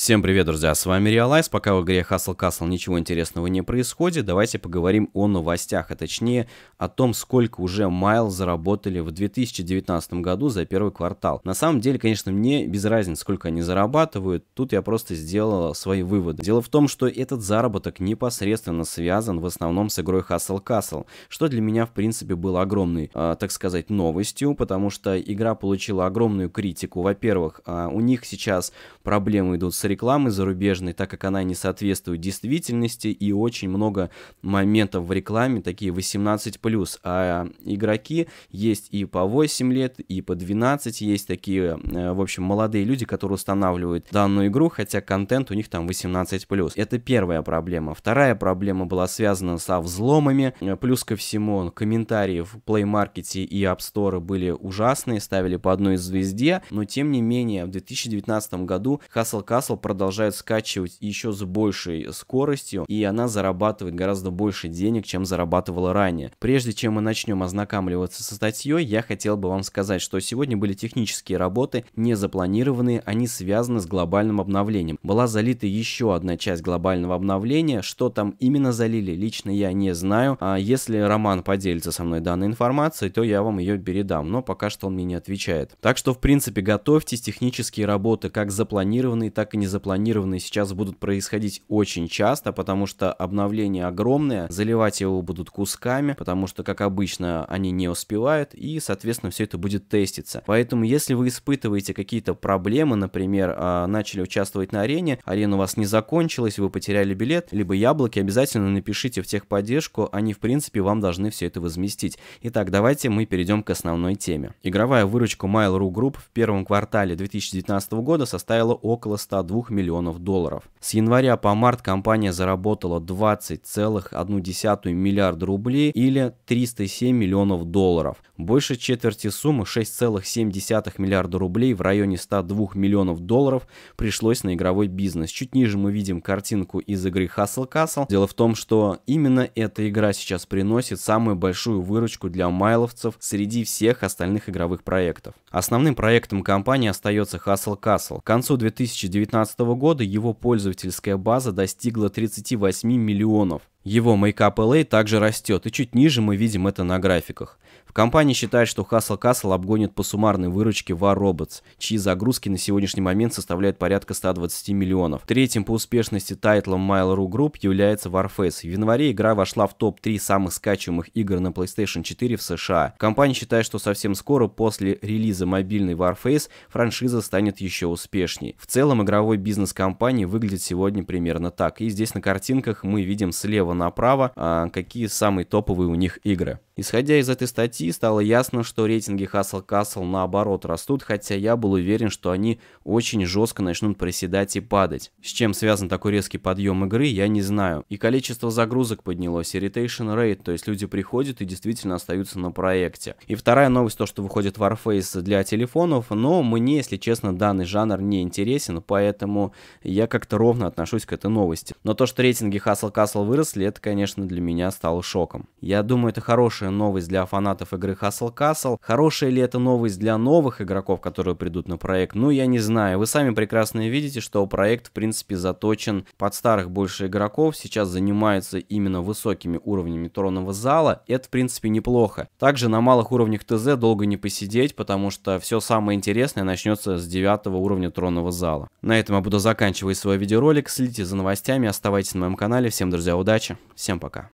Всем привет, друзья, с вами Реалайз. Пока в игре Hustle Castle ничего интересного не происходит, давайте поговорим о новостях, а точнее о том, сколько уже майл заработали в 2019 году за первый квартал. На самом деле, конечно, мне без разницы, сколько они зарабатывают, тут я просто сделал свои выводы. Дело в том, что этот заработок непосредственно связан в основном с игрой Hustle Castle, что для меня, в принципе, было огромной, э, так сказать, новостью, потому что игра получила огромную критику. Во-первых, э, у них сейчас проблемы идут с рекламы зарубежной, так как она не соответствует действительности и очень много моментов в рекламе, такие 18+, а игроки есть и по 8 лет, и по 12, есть такие, э, в общем, молодые люди, которые устанавливают данную игру, хотя контент у них там 18+. Это первая проблема. Вторая проблема была связана со взломами, плюс ко всему комментарии в Play Market и App Store были ужасные, ставили по одной звезде, но тем не менее в 2019 году Hustle Castle продолжают скачивать еще с большей скоростью, и она зарабатывает гораздо больше денег, чем зарабатывала ранее. Прежде чем мы начнем ознакомливаться со статьей, я хотел бы вам сказать, что сегодня были технические работы, не запланированные, они связаны с глобальным обновлением. Была залита еще одна часть глобального обновления, что там именно залили, лично я не знаю. А если Роман поделится со мной данной информацией, то я вам ее передам, но пока что он мне не отвечает. Так что, в принципе, готовьтесь, технические работы как запланированные, так и не запланированные сейчас будут происходить очень часто, потому что обновление огромное, заливать его будут кусками, потому что, как обычно, они не успевают, и, соответственно, все это будет теститься. Поэтому, если вы испытываете какие-то проблемы, например, а, начали участвовать на арене, арена у вас не закончилась, вы потеряли билет, либо яблоки, обязательно напишите в техподдержку, они, в принципе, вам должны все это возместить. Итак, давайте мы перейдем к основной теме. Игровая выручка Mail.ru Group в первом квартале 2019 года составила около 102 2 миллионов долларов. С января по март компания заработала 20,1 миллиарда рублей или 307 миллионов долларов. Больше четверти суммы 6,7 миллиарда рублей в районе 102 миллионов долларов пришлось на игровой бизнес. Чуть ниже мы видим картинку из игры Hustle Castle. Дело в том, что именно эта игра сейчас приносит самую большую выручку для майловцев среди всех остальных игровых проектов. Основным проектом компании остается Hustle Castle. К концу 2019 2015 года его пользовательская база достигла 38 миллионов. Его Makeup LA также растет, и чуть ниже мы видим это на графиках. В компании считают, что Hustle Castle обгонит по суммарной выручке War Robots, чьи загрузки на сегодняшний момент составляют порядка 120 миллионов. Третьим по успешности тайтлом Mail.ru Group является Warface. В январе игра вошла в топ-3 самых скачиваемых игр на PlayStation 4 в США. Компания считает, что совсем скоро после релиза мобильной Warface франшиза станет еще успешней. В целом игровой бизнес компании выглядит сегодня примерно так. И здесь на картинках мы видим слева слева направо, а, какие самые топовые у них игры. Исходя из этой статьи, стало ясно, что рейтинги Hustle Castle наоборот растут, хотя я был уверен, что они очень жестко начнут проседать и падать. С чем связан такой резкий подъем игры, я не знаю. И количество загрузок поднялось, и ретейшн rate, то есть люди приходят и действительно остаются на проекте. И вторая новость, то что выходит Warface для телефонов, но мне, если честно, данный жанр не интересен, поэтому я как-то ровно отношусь к этой новости. Но то, что рейтинги Hustle Castle выросли, после это, конечно, для меня стало шоком. Я думаю, это хорошая новость для фанатов игры Hustle Castle. Хорошая ли это новость для новых игроков, которые придут на проект? Ну, я не знаю. Вы сами прекрасно видите, что проект, в принципе, заточен под старых больше игроков. Сейчас занимаются именно высокими уровнями тронного зала. Это, в принципе, неплохо. Также на малых уровнях ТЗ долго не посидеть, потому что все самое интересное начнется с 9 уровня тронного зала. На этом я буду заканчивать свой видеоролик. Следите за новостями, оставайтесь на моем канале. Всем, друзья, удачи! удачи. Всем пока.